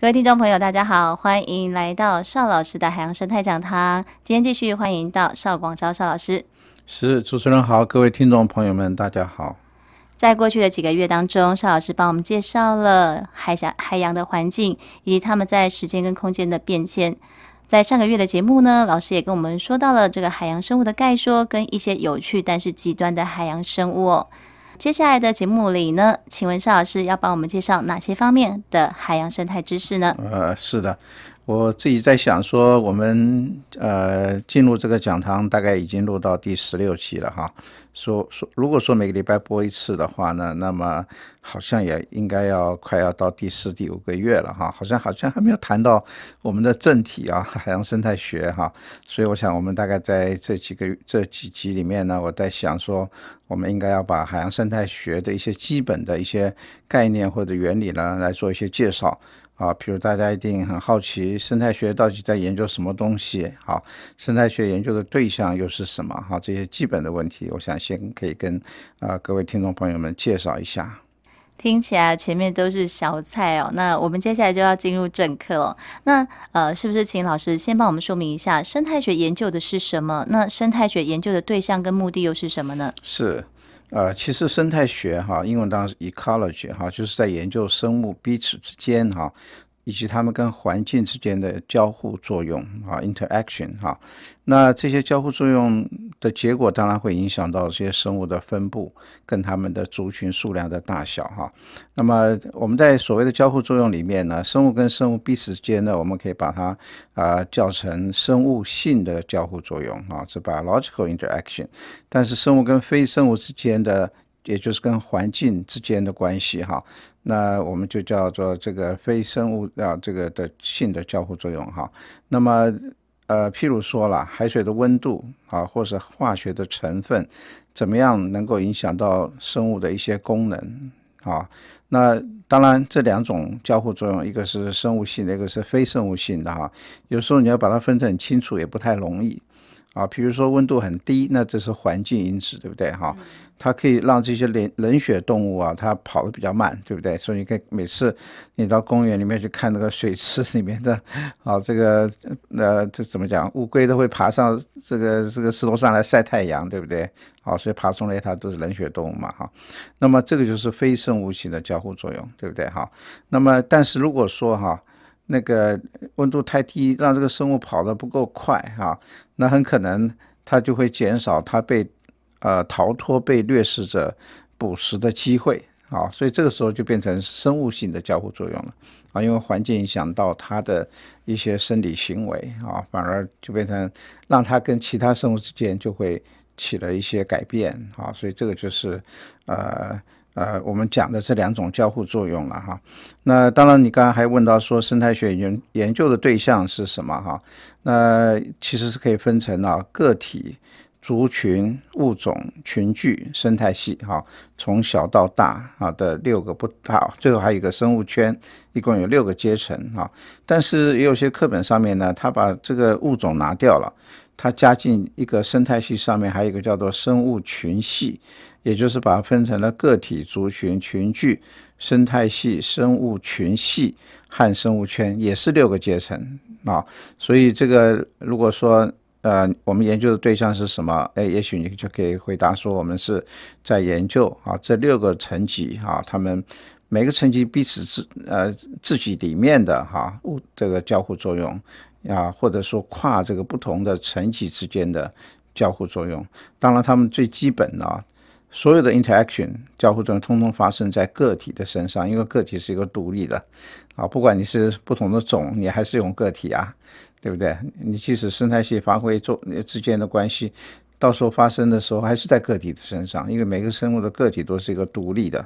各位听众朋友，大家好，欢迎来到邵老师的海洋生态讲堂。今天继续欢迎到邵广昭邵老师。是主持人好，各位听众朋友们，大家好。在过去的几个月当中，邵老师帮我们介绍了海峡海洋的环境以及他们在时间跟空间的变迁。在上个月的节目呢，老师也跟我们说到了这个海洋生物的概说跟一些有趣但是极端的海洋生物。接下来的节目里呢，请问邵老师要帮我们介绍哪些方面的海洋生态知识呢？呃，是的。我自己在想说，我们呃进入这个讲堂大概已经录到第十六期了哈。说说如果说每个礼拜播一次的话呢，那么好像也应该要快要到第四、第五个月了哈。好像好像还没有谈到我们的正题啊，海洋生态学哈。所以我想，我们大概在这几个这几集里面呢，我在想说，我们应该要把海洋生态学的一些基本的一些概念或者原理呢，来做一些介绍。啊，比如大家一定很好奇，生态学到底在研究什么东西？好，生态学研究的对象又是什么？哈，这些基本的问题，我想先可以跟啊各位听众朋友们介绍一下。听起来前面都是小菜哦，那我们接下来就要进入正课了。那呃，是不是请老师先帮我们说明一下，生态学研究的是什么？那生态学研究的对象跟目的又是什么呢？是。呃，其实生态学哈，英文当是 ecology 哈，就是在研究生物彼此之间哈。以及它们跟环境之间的交互作用啊，interaction 哈，那这些交互作用的结果当然会影响到这些生物的分布跟它们的族群数量的大小哈。那么我们在所谓的交互作用里面呢，生物跟生物彼此之间呢，我们可以把它啊叫成生物性的交互作用啊，biological 是 interaction。但是生物跟非生物之间的，也就是跟环境之间的关系哈。那我们就叫做这个非生物啊，这个的性的交互作用哈。那么呃，譬如说了海水的温度啊，或是化学的成分，怎么样能够影响到生物的一些功能啊？那当然这两种交互作用，一个是生物性，一个是非生物性的哈。有时候你要把它分得很清楚，也不太容易。啊，比如说温度很低，那这是环境因子，对不对？哈，它可以让这些冷冷血动物啊，它跑得比较慢，对不对？所以你看，每次你到公园里面去看那个水池里面的，啊，这个呃，这怎么讲？乌龟都会爬上这个这个石头上来晒太阳，对不对？啊，所以爬虫类它都是冷血动物嘛，哈。那么这个就是非生物性的交互作用，对不对？哈。那么，但是如果说哈。那个温度太低，让这个生物跑得不够快哈，那很可能它就会减少它被呃逃脱被掠食者捕食的机会啊，所以这个时候就变成生物性的交互作用了啊，因为环境影响到它的一些生理行为啊，反而就变成让它跟其他生物之间就会起了一些改变啊，所以这个就是呃。呃，我们讲的这两种交互作用了哈。那当然，你刚刚还问到说生态学研研究的对象是什么哈？那其实是可以分成啊个体、族群、物种、群聚、生态系哈，从小到大啊的六个不，好，最后还有一个生物圈，一共有六个阶层哈。但是也有些课本上面呢，他把这个物种拿掉了。它加进一个生态系，上面还有一个叫做生物群系，也就是把它分成了个体、族群、群聚、生态系、生物群系和生物圈，也是六个阶层啊。所以这个，如果说呃，我们研究的对象是什么？哎，也许你就可以回答说，我们是在研究啊这六个层级啊，他们每个层级彼此自呃自己里面的哈物这个交互作用。啊，或者说跨这个不同的层级之间的交互作用，当然，他们最基本的所有的 interaction 交互作用，通通发生在个体的身上，因为个体是一个独立的啊，不管你是不同的种，你还是用个体啊，对不对？你即使生态系发挥作之间的关系，到时候发生的时候，还是在个体的身上，因为每个生物的个体都是一个独立的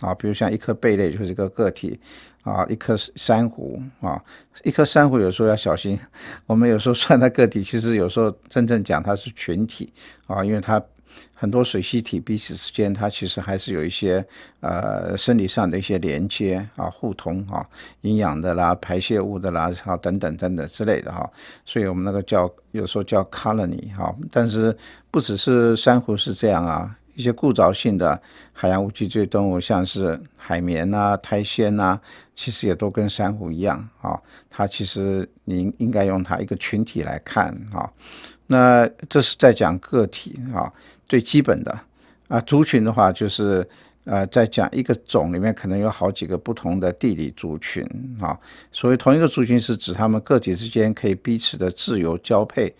啊，比如像一颗贝类就是一个个体。啊，一颗珊瑚啊，一颗珊瑚有时候要小心。我们有时候算它个体，其实有时候真正讲它是群体啊，因为它很多水螅体彼此之间，它其实还是有一些呃生理上的一些连接啊、互通啊、营养的啦、排泄物的啦，好等等等等之类的哈。所以我们那个叫有时候叫 colony 哈，但是不只是珊瑚是这样啊。一些固着性的海洋无脊椎动物，像是海绵呐、苔藓呐，其实也都跟珊瑚一样啊。它其实您应该用它一个群体来看啊。那这是在讲个体啊，最基本的啊。族群的话，就是呃，在讲一个种里面可能有好几个不同的地理族群啊。所谓同一个族群，是指他们个体之间可以彼此的自由交配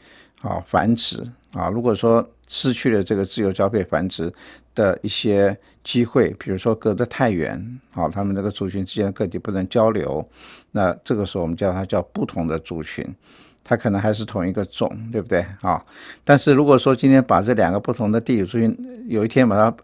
啊、繁殖啊。如果说失去了这个自由交配繁殖的一些机会，比如说隔得太远，好，他们这个族群之间的个体不能交流，那这个时候我们叫它叫不同的族群，它可能还是同一个种，对不对啊？但是如果说今天把这两个不同的地理族群有一天把它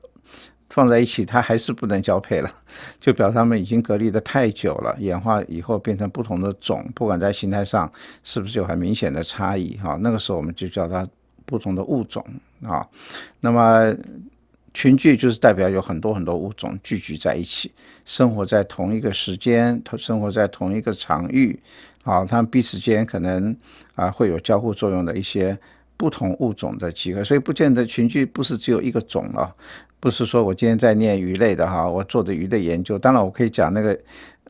放在一起，它还是不能交配了，就表示它们已经隔离的太久了，演化以后变成不同的种，不管在形态上是不是有很明显的差异，哈，那个时候我们就叫它。不同的物种啊，那么群聚就是代表有很多很多物种聚集在一起，生活在同一个时间，它生活在同一个场域，啊，它们彼此间可能啊会有交互作用的一些不同物种的集合，所以不见得群聚不是只有一个种啊，不是说我今天在念鱼类的哈，我做的鱼的研究，当然我可以讲那个。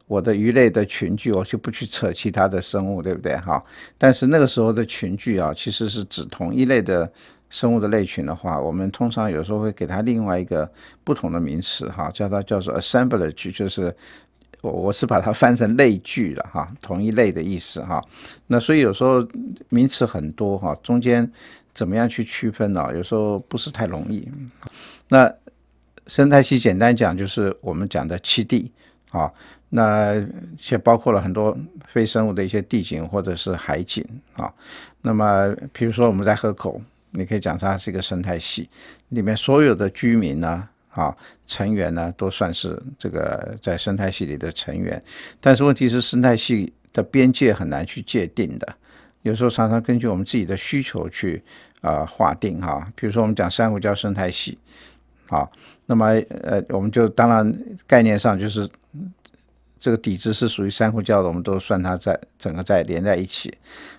我的鱼类的群聚，我就不去扯其他的生物，对不对？哈。但是那个时候的群聚啊，其实是指同一类的生物的类群的话，我们通常有时候会给它另外一个不同的名词，哈，叫它叫做 a s s e m b l g e 就是我我是把它翻成类聚了，哈，同一类的意思，哈。那所以有时候名词很多，哈，中间怎么样去区分呢？有时候不是太容易。那生态系简单讲就是我们讲的栖地，啊。那且包括了很多非生物的一些地景或者是海景啊。那么，比如说我们在河口，你可以讲它是一个生态系，里面所有的居民呢啊成员呢都算是这个在生态系里的成员。但是问题是，生态系的边界很难去界定的，有时候常常根据我们自己的需求去啊划定哈。比如说我们讲珊瑚礁生态系，啊，那么呃，我们就当然概念上就是。这个底子是属于珊瑚礁的，我们都算它在整个在连在一起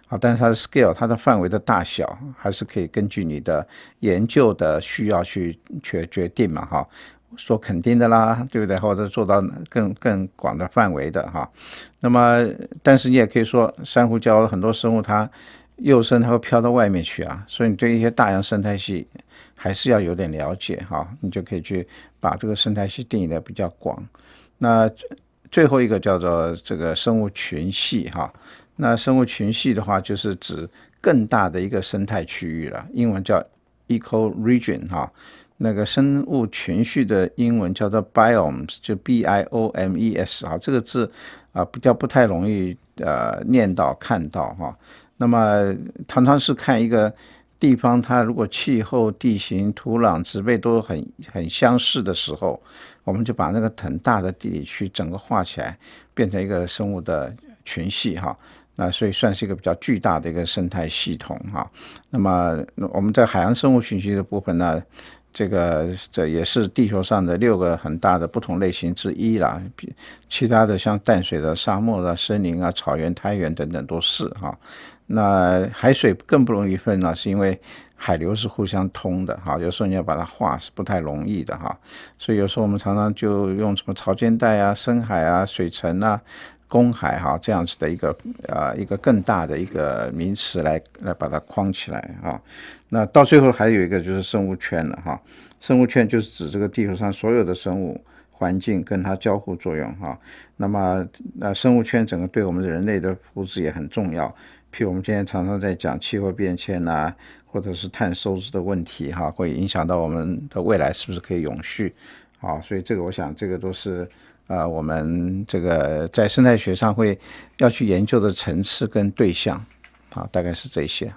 啊。但是它的 scale，它的范围的大小还是可以根据你的研究的需要去去决定嘛哈。说肯定的啦，对不对？或者做到更更广的范围的哈。那么，但是你也可以说，珊瑚礁很多生物它幼生它会飘到外面去啊，所以你对一些大洋生态系还是要有点了解哈。你就可以去把这个生态系定义的比较广。那。最后一个叫做这个生物群系哈，那生物群系的话就是指更大的一个生态区域了，英文叫 eco region 哈，那个生物群系的英文叫做 biomes，就 b i o m e s 哈，这个字啊比较不太容易呃念到看到哈，那么常常是看一个地方，它如果气候、地形、土壤、植被都很很相似的时候。我们就把那个很大的地理区整个画起来，变成一个生物的群系哈，那所以算是一个比较巨大的一个生态系统哈。那么我们在海洋生物群系的部分呢，这个这也是地球上的六个很大的不同类型之一啦。其他的像淡水的、沙漠的、森林啊、草原、苔原等等都是哈。那海水更不容易分呢，是因为。海流是互相通的哈，有时候你要把它画是不太容易的哈，所以有时候我们常常就用什么潮间带啊、深海啊、水层啊、公海哈这样子的一个呃一个更大的一个名词来来把它框起来啊。那到最后还有一个就是生物圈了哈，生物圈就是指这个地球上所有的生物。环境跟它交互作用哈，那么那生物圈整个对我们人类的物质也很重要。譬如我们今天常常在讲气候变迁呐，或者是碳收支的问题哈，会影响到我们的未来是不是可以永续？啊，所以这个我想这个都是呃，我们这个在生态学上会要去研究的层次跟对象啊，大概是这些。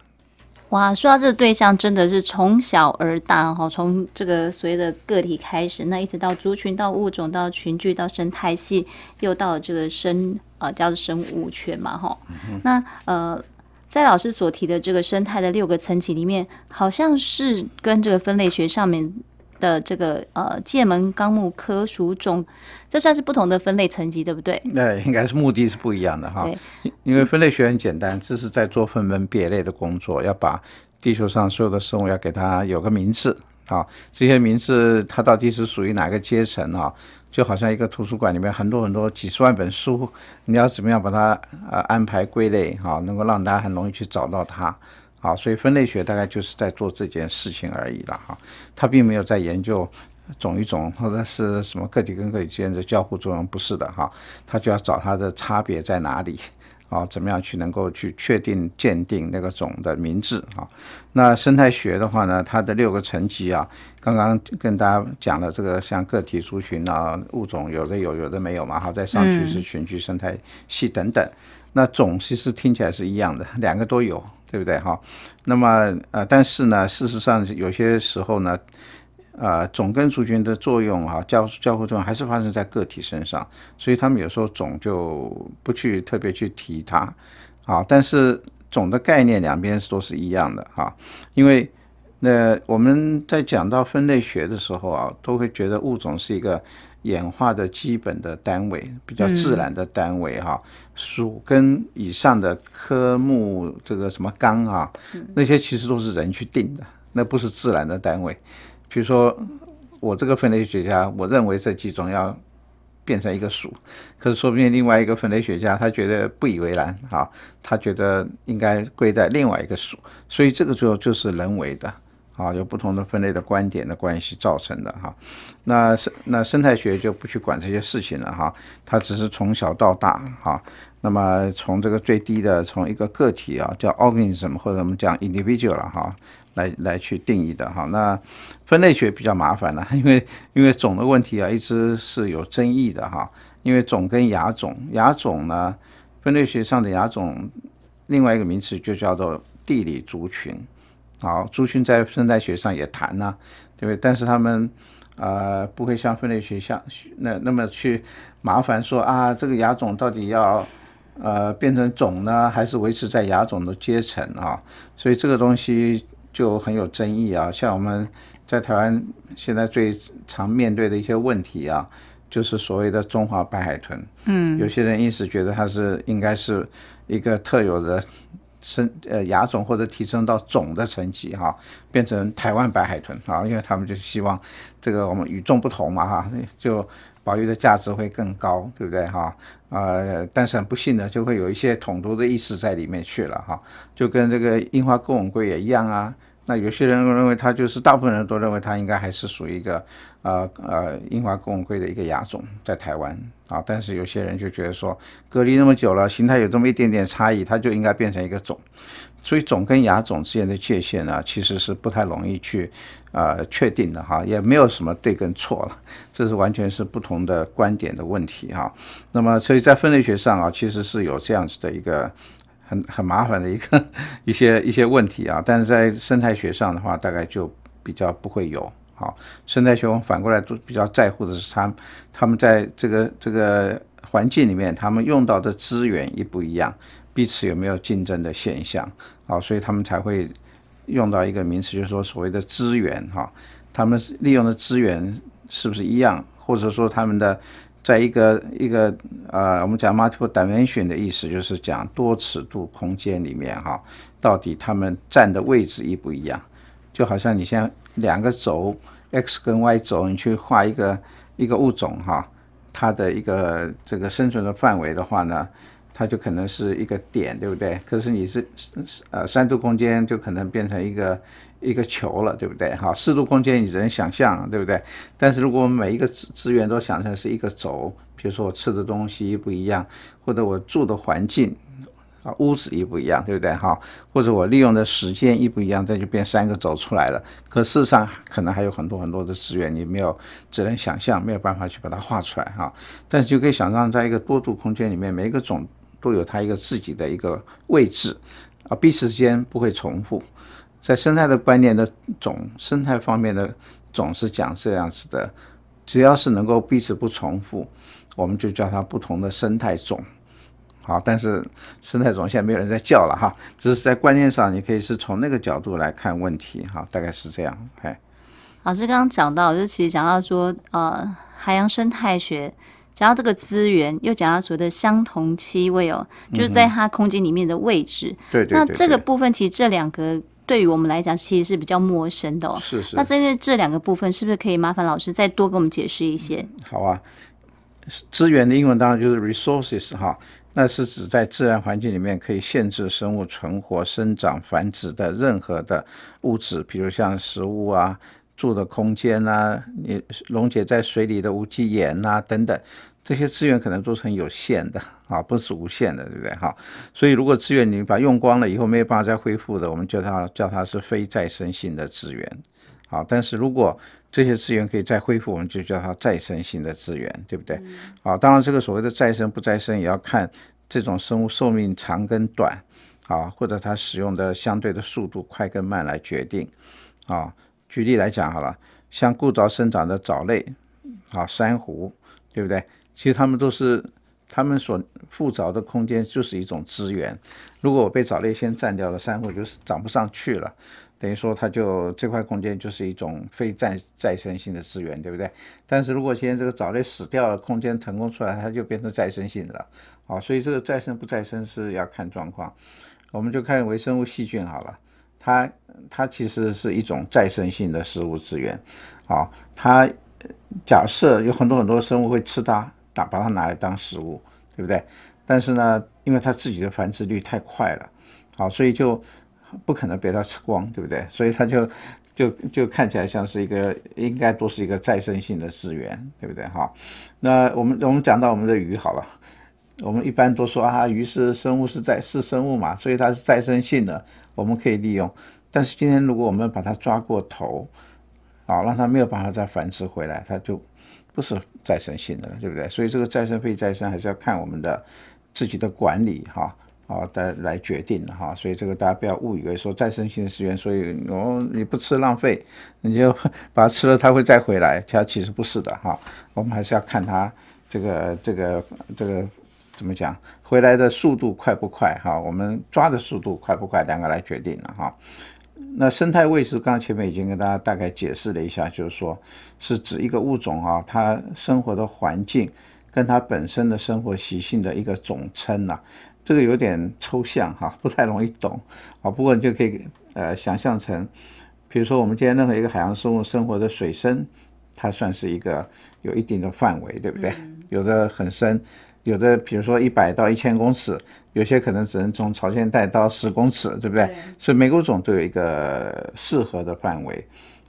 哇，说到这个对象，真的是从小而大哈，从这个所谓的个体开始，那一直到族群、到物种、到群聚、到生态系又到了这个生啊，叫做生物圈嘛哈。那呃，在老师所提的这个生态的六个层级里面，好像是跟这个分类学上面。的这个呃，界门纲目科属种，这算是不同的分类层级，对不对？那应该是目的是不一样的哈。因为分类学很简单，这是在做分门别类的工作，要把地球上所有的生物要给它有个名字啊，这些名字它到底是属于哪个阶层啊？就好像一个图书馆里面很多很多几十万本书，你要怎么样把它呃安排归类啊，能够让大家很容易去找到它。啊，所以分类学大概就是在做这件事情而已了哈，它并没有在研究种与种或者是什么个体跟个体之间的交互作用，不是的哈，它就要找它的差别在哪里。啊，怎么样去能够去确定鉴定那个种的名字啊？那生态学的话呢，它的六个层级啊，刚刚跟大家讲了，这个像个体、族群啊、物种，有的有，有的没有嘛，哈，在上去是群居生态系等等。那种其实听起来是一样的，两个都有，对不对哈？那么呃，但是呢，事实上有些时候呢。啊，种跟族群的作用啊，交交互作用还是发生在个体身上，所以他们有时候种就不去特别去提它，啊，但是种的概念两边都是一样的哈，因为那我们在讲到分类学的时候啊，都会觉得物种是一个演化的基本的单位，比较自然的单位哈，属跟以上的科、目这个什么纲啊，那些其实都是人去定的，那不是自然的单位。比如说，我这个分类学家，我认为这几种要变成一个属，可是说不定另外一个分类学家他觉得不以为然啊，他觉得应该归在另外一个属，所以这个就就是人为的啊，有不同的分类的观点的关系造成的哈。那生那生态学就不去管这些事情了哈，它只是从小到大哈，那么从这个最低的从一个个体啊叫 organ 什么或者我们讲 individual 了哈。来来去定义的哈，那分类学比较麻烦了，因为因为种的问题啊，一直是有争议的哈。因为种跟芽种，芽种呢，分类学上的芽种，另外一个名词就叫做地理族群。好，族群在生态学上也谈呐，对不对？但是他们呃不会像分类学像那那么去麻烦说啊，这个芽种到底要呃变成种呢，还是维持在芽种的阶层啊？所以这个东西。就很有争议啊，像我们在台湾现在最常面对的一些问题啊，就是所谓的中华白海豚。嗯，有些人一直觉得它是应该是一个特有的生呃亚种或者提升到种的层级哈，变成台湾白海豚啊，因为他们就希望这个我们与众不同嘛哈，就。保育的价值会更高，对不对哈？呃，但是很不幸的，就会有一些统独的意识在里面去了哈，就跟这个樱花勾丸龟也一样啊。那有些人认为它就是，大部分人都认为它应该还是属于一个，呃呃，英华公会的一个亚种，在台湾啊。但是有些人就觉得说，隔离那么久了，形态有这么一点点差异，它就应该变成一个种。所以种跟亚种之间的界限呢，其实是不太容易去呃确定的哈，也没有什么对跟错了，这是完全是不同的观点的问题哈。那么所以在分类学上啊，其实是有这样子的一个。很很麻烦的一个一些一些问题啊，但是在生态学上的话，大概就比较不会有好。生态学我们反过来都比较在乎的是，他他们在这个这个环境里面，他们用到的资源一不一样，彼此有没有竞争的现象啊，所以他们才会用到一个名词，就是说所谓的资源哈，他们利用的资源是不是一样，或者说他们的。在一个一个呃，我们讲 multiple dimension 的意思就是讲多尺度空间里面哈，到底它们占的位置一不一样？就好像你像两个轴，x 跟 y 轴，你去画一个一个物种哈，它的一个这个生存的范围的话呢，它就可能是一个点，对不对？可是你是呃三度空间，就可能变成一个。一个球了，对不对？哈，四度空间你只能想象，对不对？但是如果我们每一个资资源都想成是一个轴，比如说我吃的东西不一样，或者我住的环境啊，屋子一不一样，对不对？哈，或者我利用的时间一不一样，这就变三个轴出来了。可事实上可能还有很多很多的资源，你没有，只能想象，没有办法去把它画出来，哈。但是就可以想象，在一个多度空间里面，每一个种都有它一个自己的一个位置，啊，彼此之间不会重复。在生态的观念的种生态方面的总是讲这样子的，只要是能够彼此不重复，我们就叫它不同的生态种，好。但是生态种现在没有人在叫了哈，只是在观念上，你可以是从那个角度来看问题哈，大概是这样。哎，老师刚刚讲到，就其实讲到说，呃，海洋生态学讲到这个资源，又讲到所谓的相同栖位哦，就是在它空间里面的位置。对对对。那这个部分其实这两个。对于我们来讲，其实是比较陌生的。是是。那针对这两个部分，是不是可以麻烦老师再多给我们解释一些？好啊，资源的英文当然就是 resources 哈，那是指在自然环境里面可以限制生物存活、生长、繁殖的任何的物质，比如像食物啊。住的空间啊，你溶解在水里的无机盐啊等等，这些资源可能都是很有限的啊，不是无限的，对不对哈？所以如果资源你把用光了以后没有办法再恢复的，我们叫它叫它是非再生性的资源。好，但是如果这些资源可以再恢复，我们就叫它再生性的资源，对不对？好，当然这个所谓的再生不再生也要看这种生物寿命长跟短啊，或者它使用的相对的速度快跟慢来决定啊。举例来讲好了，像固着生长的藻类，啊珊瑚，对不对？其实它们都是，它们所附着的空间就是一种资源。如果我被藻类先占掉了，珊瑚就是长不上去了，等于说它就这块空间就是一种非再再生性的资源，对不对？但是如果现在这个藻类死掉了，空间腾空出来，它就变成再生性的了。啊，所以这个再生不再生是要看状况。我们就看微生物细菌好了。它它其实是一种再生性的食物资源，好，它假设有很多很多生物会吃它，打把它拿来当食物，对不对？但是呢，因为它自己的繁殖率太快了，好，所以就不可能被它吃光，对不对？所以它就就就看起来像是一个应该都是一个再生性的资源，对不对？哈，那我们我们讲到我们的鱼好了，我们一般都说啊，鱼是生物，是再是生物嘛，所以它是再生性的。我们可以利用，但是今天如果我们把它抓过头，啊，让它没有办法再繁殖回来，它就不是再生性的了，对不对？所以这个再生非再生还是要看我们的自己的管理哈，啊，来来决定的哈。所以这个大家不要误以为说再生性资源，所以哦你不吃浪费，你就把它吃了，它会再回来，它其实不是的哈。我们还是要看它这个这个这个。怎么讲？回来的速度快不快？哈，我们抓的速度快不快？两个来决定了哈。那生态位置，刚刚前面已经跟大家大概解释了一下，就是说是指一个物种啊，它生活的环境跟它本身的生活习性的一个总称呐。这个有点抽象哈，不太容易懂啊。不过你就可以呃想象成，比如说我们今天任何一个海洋生物生活的水深，它算是一个有一定的范围，对不对？有的很深。有的比如说一百到一千公尺，有些可能只能从朝鲜带到十公尺，对不对？所以每个物种都有一个适合的范围，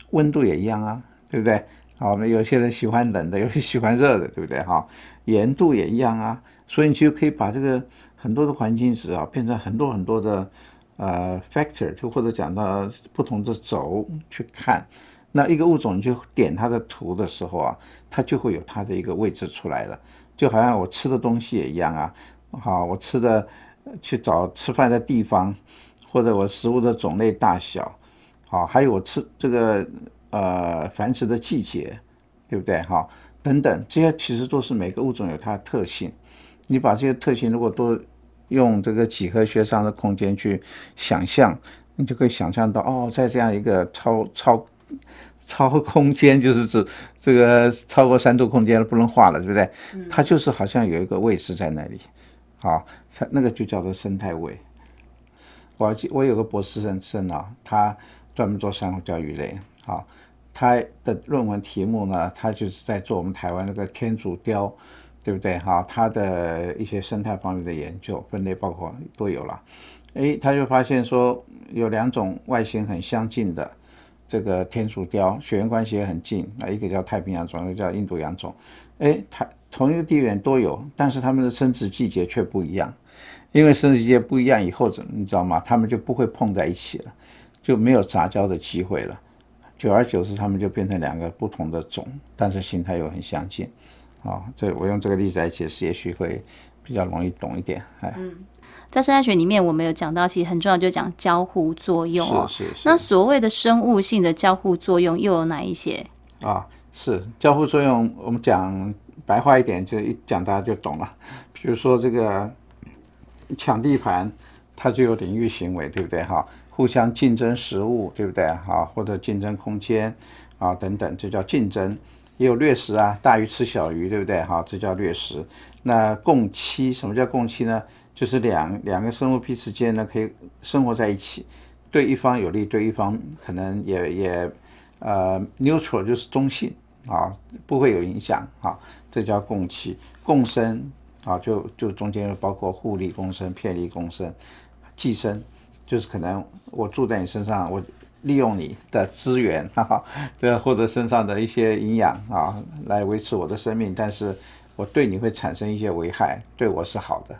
温度也一样啊，对不对？好，那有些人喜欢冷的，有些喜欢热的，对不对？哈，盐度也一样啊，所以你就可以把这个很多的环境值啊变成很多很多的呃 factor，就或者讲到不同的轴去看，那一个物种就点它的图的时候啊，它就会有它的一个位置出来了。就好像我吃的东西也一样啊，好，我吃的去找吃饭的地方，或者我食物的种类大小，好，还有我吃这个呃繁殖的季节，对不对？哈，等等，这些其实都是每个物种有它的特性。你把这些特性如果都用这个几何学上的空间去想象，你就可以想象到哦，在这样一个超超。超空间就是指这个超过三度空间了，不能画了，对不对？它就是好像有一个位置在那里，好，它那个就叫做生态位。我记我有个博士生生啊，他专门做珊瑚礁鱼类，好，他的论文题目呢，他就是在做我们台湾那个天竺鲷，对不对？啊，他的一些生态方面的研究、分类包括都有了。诶，他就发现说有两种外形很相近的。这个天鼠雕血缘关系也很近，那一个叫太平洋种，一个叫印度洋种，哎，它同一个地缘都有，但是它们的生殖季节却不一样，因为生殖季节不一样，以后你知道吗？它们就不会碰在一起了，就没有杂交的机会了，久而久之，它们就变成两个不同的种，但是形态又很相近，啊，这我用这个例子来解释，也许会比较容易懂一点，哎。在生态学里面，我们有讲到，其实很重要，就讲交互作用是是是。那所谓的生物性的交互作用又有哪一些啊？是交互作用，我们讲白话一点，就一讲大家就懂了。比如说这个抢地盘，它就有领域行为，对不对哈？互相竞争食物，对不对哈？或者竞争空间啊等等，这叫竞争。也有掠食啊，大鱼吃小鱼，对不对哈？这叫掠食。那共栖，什么叫共栖呢？就是两两个生物皮之间呢可以生活在一起，对一方有利，对一方可能也也呃 neutral 就是中性啊，不会有影响啊，这叫共气共生啊，就就中间包括互利共生、偏利共生、寄生，就是可能我住在你身上，我利用你的资源哈哈，对 或者身上的一些营养啊来维持我的生命，但是我对你会产生一些危害，对我是好的。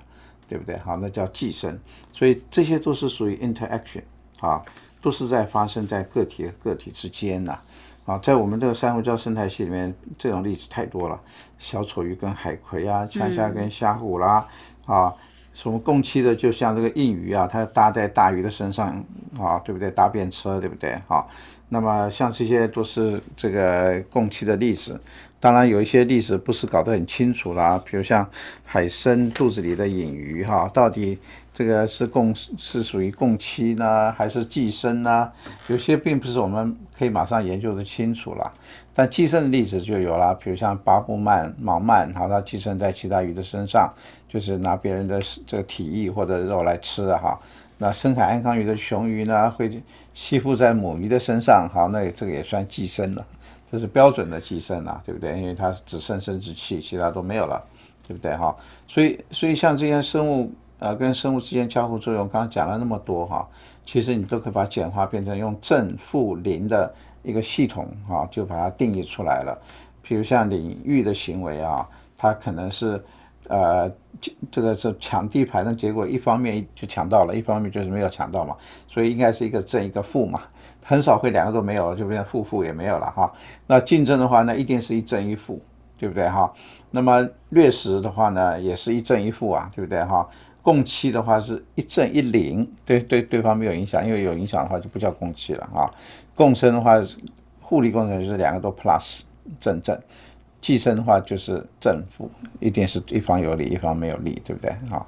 对不对？好，那叫寄生，所以这些都是属于 interaction，啊，都是在发生在个体和个体之间的，啊，在我们这个珊瑚礁生态系统里面，这种例子太多了，小丑鱼跟海葵啊，枪虾跟虾虎啦，啊，什么共栖的，就像这个硬鱼啊，它搭在大鱼的身上，啊，对不对？搭便车，对不对？好，那么像这些都是这个共栖的例子。当然有一些历史不是搞得很清楚啦，比如像海参肚子里的隐鱼哈，到底这个是共是属于共妻呢，还是寄生呢？有些并不是我们可以马上研究的清楚了。但寄生的例子就有了，比如像巴布曼盲鳗，好，它寄生在其他鱼的身上，就是拿别人的这个体液或者肉来吃哈。那深海安康鱼的雄鱼呢，会吸附在母鱼的身上，好，那这个也算寄生了。这是标准的寄生啊，对不对？因为它只剩生殖器，其他都没有了，对不对哈？所以，所以像这些生物，呃，跟生物之间交互作用，刚刚讲了那么多哈，其实你都可以把简化变成用正负零的一个系统哈，就把它定义出来了。比如像领域的行为啊，它可能是，呃，这个是抢地盘的结果，一方面就抢到了，一方面就是没有抢到嘛，所以应该是一个正一个负嘛。很少会两个都没有，就变成负负也没有了哈。那竞争的话，那一定是一正一负，对不对哈？那么掠食的话呢，也是一正一负啊，对不对哈？共期的话是一正一零，对对，对方没有影响，因为有影响的话就不叫共期了哈。共生的话，互利共生就是两个都 plus 正正，寄生的话就是正负，一定是一方有利，一方没有利，对不对哈？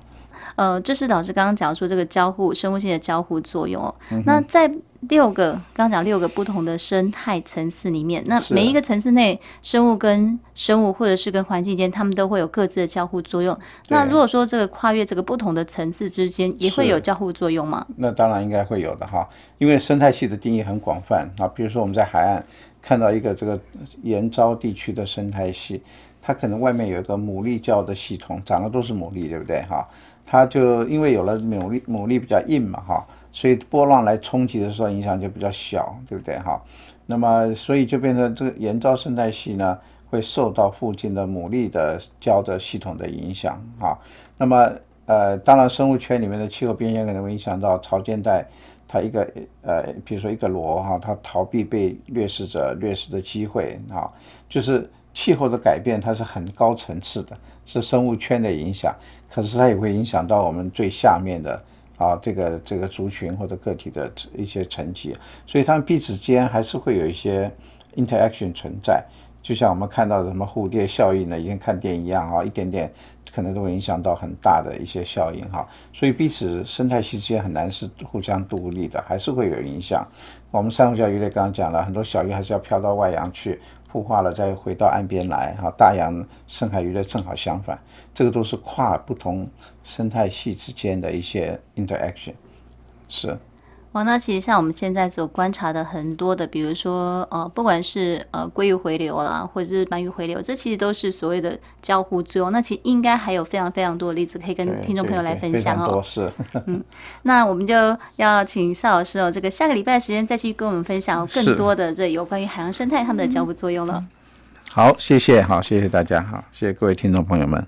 呃，这是导致刚刚讲出这个交互生物性的交互作用哦。那在六个，刚刚讲六个不同的生态层次里面，那每一个层次内生物跟生物或者是跟环境间，他们都会有各自的交互作用。那如果说这个跨越这个不同的层次之间，也会有交互作用吗？那当然应该会有的哈，因为生态系的定义很广泛啊。比如说我们在海岸看到一个这个盐礁地区的生态系，它可能外面有一个牡蛎礁的系统，长的都是牡蛎，对不对哈？它就因为有了牡蛎，牡蛎比较硬嘛哈。所以波浪来冲击的时候，影响就比较小，对不对哈？那么，所以就变成这个延礁生态系呢，会受到附近的牡蛎的礁的系统的影响啊。那么，呃，当然，生物圈里面的气候变迁可能会影响到潮间带，它一个呃，比如说一个螺哈，它逃避被掠食者掠食的机会啊。就是气候的改变，它是很高层次的，是生物圈的影响，可是它也会影响到我们最下面的。啊，这个这个族群或者个体的一些层级，所以他们彼此间还是会有一些 interaction 存在，就像我们看到的什么蝴蝶效应呢，已经看电一样啊，一点点可能都会影响到很大的一些效应哈。所以彼此生态系之间很难是互相独立的，还是会有影响。我们三瑚礁鱼类刚刚讲了很多小鱼还是要漂到外洋去。孵化了，再回到岸边来，哈，大洋深海鱼的正好相反，这个都是跨不同生态系之间的一些 interaction，是。哦，那其实像我们现在所观察的很多的，比如说呃，不管是呃鲑鱼回流啦，或者是鳗鱼回流，这其实都是所谓的交互作用。那其实应该还有非常非常多的例子可以跟听众朋友来分享哦。多是，嗯，那我们就要请邵老师哦，这个下个礼拜的时间再去跟我们分享更多的这有关于海洋生态它们的交互作用了。好，谢谢，好，谢谢大家，好，谢谢各位听众朋友们。